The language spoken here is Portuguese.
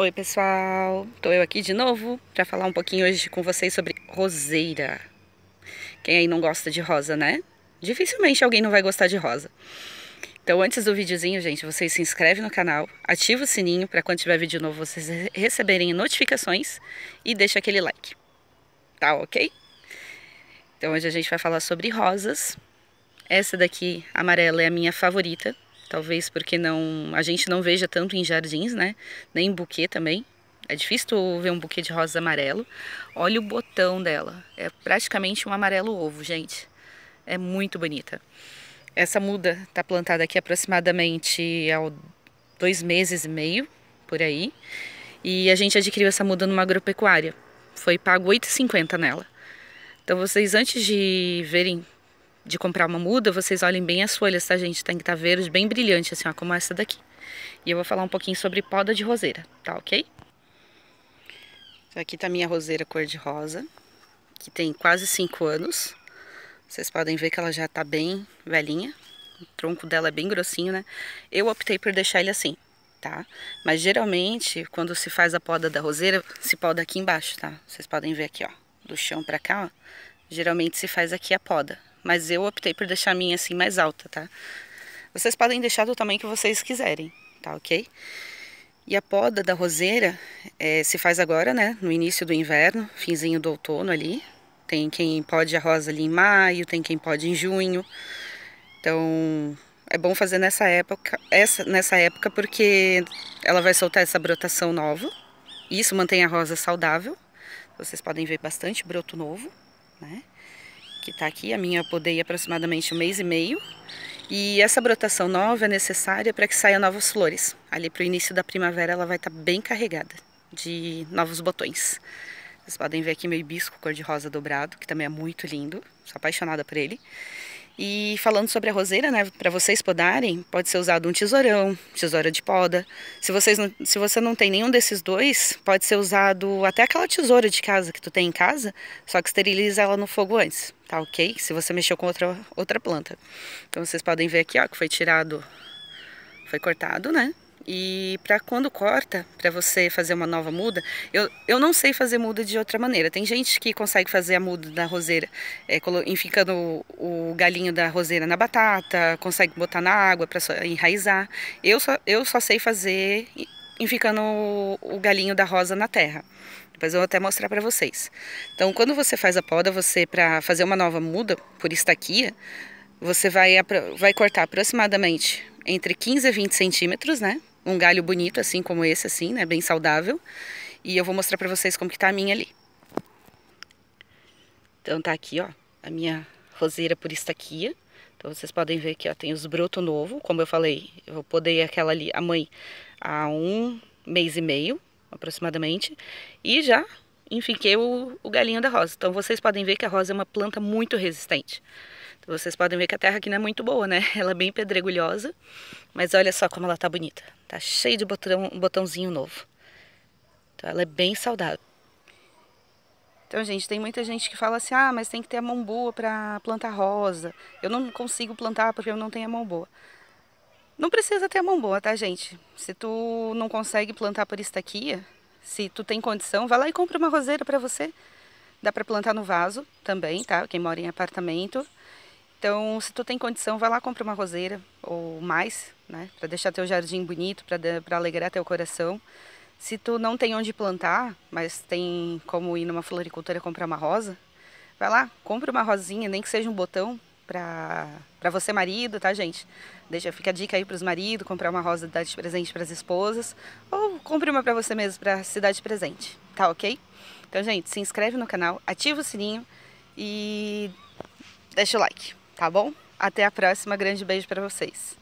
Oi pessoal, tô eu aqui de novo para falar um pouquinho hoje com vocês sobre roseira. Quem aí não gosta de rosa, né? Dificilmente alguém não vai gostar de rosa. Então antes do videozinho, gente, vocês se inscrevem no canal, ativa o sininho para quando tiver vídeo novo vocês receberem notificações e deixa aquele like. Tá ok? Então hoje a gente vai falar sobre rosas. Essa daqui, amarela, é a minha favorita. Talvez porque não a gente não veja tanto em jardins, né? Nem em buquê também. É difícil tu ver um buquê de rosa amarelo. Olha o botão dela. É praticamente um amarelo ovo, gente. É muito bonita. Essa muda tá plantada aqui aproximadamente há dois meses e meio, por aí. E a gente adquiriu essa muda numa agropecuária. Foi pago 8,50 nela. Então vocês antes de verem de comprar uma muda, vocês olhem bem as folhas, tá gente? Tem que estar tá verde, bem brilhante, assim ó, como essa daqui. E eu vou falar um pouquinho sobre poda de roseira, tá ok? Então, aqui tá minha roseira cor de rosa, que tem quase 5 anos. Vocês podem ver que ela já tá bem velhinha. O tronco dela é bem grossinho, né? Eu optei por deixar ele assim, tá? Mas geralmente, quando se faz a poda da roseira, se poda aqui embaixo, tá? Vocês podem ver aqui, ó. Do chão pra cá, ó. Geralmente se faz aqui a poda, mas eu optei por deixar a minha assim mais alta, tá? Vocês podem deixar do tamanho que vocês quiserem, tá ok? E a poda da roseira é, se faz agora, né? No início do inverno, finzinho do outono ali. Tem quem pode a rosa ali em maio, tem quem pode em junho. Então, é bom fazer nessa época, essa, nessa época porque ela vai soltar essa brotação nova. Isso mantém a rosa saudável. Vocês podem ver bastante broto novo, né? que está aqui, a minha eu podei aproximadamente um mês e meio. E essa brotação nova é necessária para que saiam novas flores. Ali para o início da primavera ela vai estar tá bem carregada de novos botões. Vocês podem ver aqui meu hibisco cor-de-rosa dobrado, que também é muito lindo, sou apaixonada por ele. E falando sobre a roseira, né, para vocês podarem, pode ser usado um tesourão, tesoura de poda. Se, vocês não, se você não tem nenhum desses dois, pode ser usado até aquela tesoura de casa que tu tem em casa, só que esteriliza ela no fogo antes, tá ok? Se você mexeu com outra, outra planta. Então vocês podem ver aqui, ó, que foi tirado, foi cortado, né? E para quando corta, para você fazer uma nova muda, eu, eu não sei fazer muda de outra maneira. Tem gente que consegue fazer a muda da roseira, é, ficando o, galinho da roseira na batata, consegue botar na água para enraizar. Eu só, eu só sei fazer enficando o, o galinho da rosa na terra. Depois eu vou até mostrar para vocês. Então, quando você faz a poda, você para fazer uma nova muda por estaquia, você vai, vai cortar aproximadamente entre 15 e 20 centímetros, né? um galho bonito, assim como esse, assim, né? Bem saudável. E eu vou mostrar pra vocês como que tá a minha ali. Então tá aqui, ó, a minha roseira por estaquia. Então vocês podem ver que ó, tem os broto novo, como eu falei, eu vou poder aquela ali, a mãe, há um mês e meio, aproximadamente. E já enfim, que é o, o galinho da rosa. Então vocês podem ver que a rosa é uma planta muito resistente. Então, vocês podem ver que a terra aqui não é muito boa, né? Ela é bem pedregulhosa, mas olha só como ela tá bonita. Tá cheio de botão, botãozinho novo. Então ela é bem saudável. Então, gente, tem muita gente que fala assim, ah, mas tem que ter a mão boa para plantar rosa. Eu não consigo plantar porque eu não tenho a mão boa. Não precisa ter a mão boa, tá, gente? Se tu não consegue plantar por estaquia, se tu tem condição, vai lá e compra uma roseira para você. Dá para plantar no vaso também, tá? Quem mora em apartamento. Então, se tu tem condição, vai lá compra uma roseira ou mais, né, para deixar teu jardim bonito, para alegrar teu coração. Se tu não tem onde plantar, mas tem como ir numa floricultura comprar uma rosa, vai lá, compra uma rosinha, nem que seja um botão, para você marido, tá, gente? Deixa, fica a dica aí para os maridos, comprar uma rosa dar de presente para as esposas, ou compre uma para você mesmo, para cidade presente, tá ok? Então, gente, se inscreve no canal, ativa o sininho e deixa o like, tá bom? Até a próxima, grande beijo para vocês.